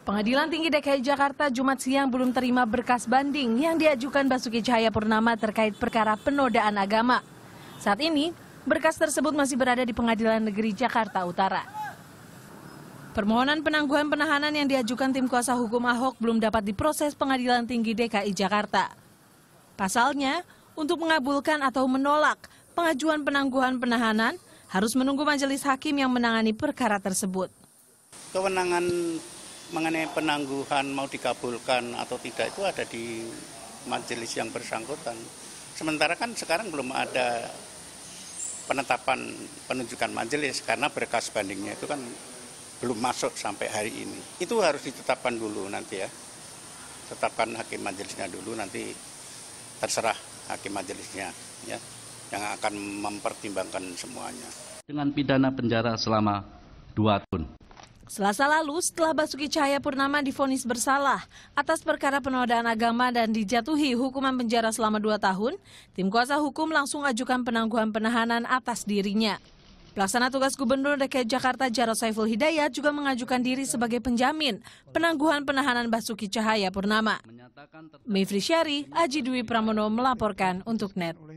Pengadilan Tinggi DKI Jakarta Jumat siang belum terima berkas banding yang diajukan Basuki Cahaya Purnama terkait perkara penodaan agama. Saat ini, berkas tersebut masih berada di Pengadilan Negeri Jakarta Utara. Permohonan penangguhan penahanan yang diajukan tim kuasa hukum Ahok belum dapat diproses Pengadilan Tinggi DKI Jakarta. Pasalnya, untuk mengabulkan atau menolak pengajuan penangguhan penahanan harus menunggu majelis hakim yang menangani perkara tersebut. Kewenangan mengenai penangguhan mau dikabulkan atau tidak itu ada di majelis yang bersangkutan. Sementara kan sekarang belum ada penetapan penunjukan majelis karena berkas bandingnya itu kan belum masuk sampai hari ini. Itu harus ditetapkan dulu nanti ya. Tetapkan hakim majelisnya dulu nanti terserah hakim majelisnya ya yang akan mempertimbangkan semuanya. Dengan pidana penjara selama dua tahun. Selasa lalu, setelah Basuki Cahaya Purnama difonis bersalah atas perkara penodaan agama dan dijatuhi hukuman penjara selama dua tahun, tim kuasa hukum langsung ajukan penangguhan penahanan atas dirinya. Pelaksana tugas Gubernur DKI Jakarta Jarod Saiful Hidayat juga mengajukan diri sebagai penjamin penangguhan penahanan Basuki Cahaya Purnama. Mifri Syari, Aji Dwi Pramono melaporkan untuk NET.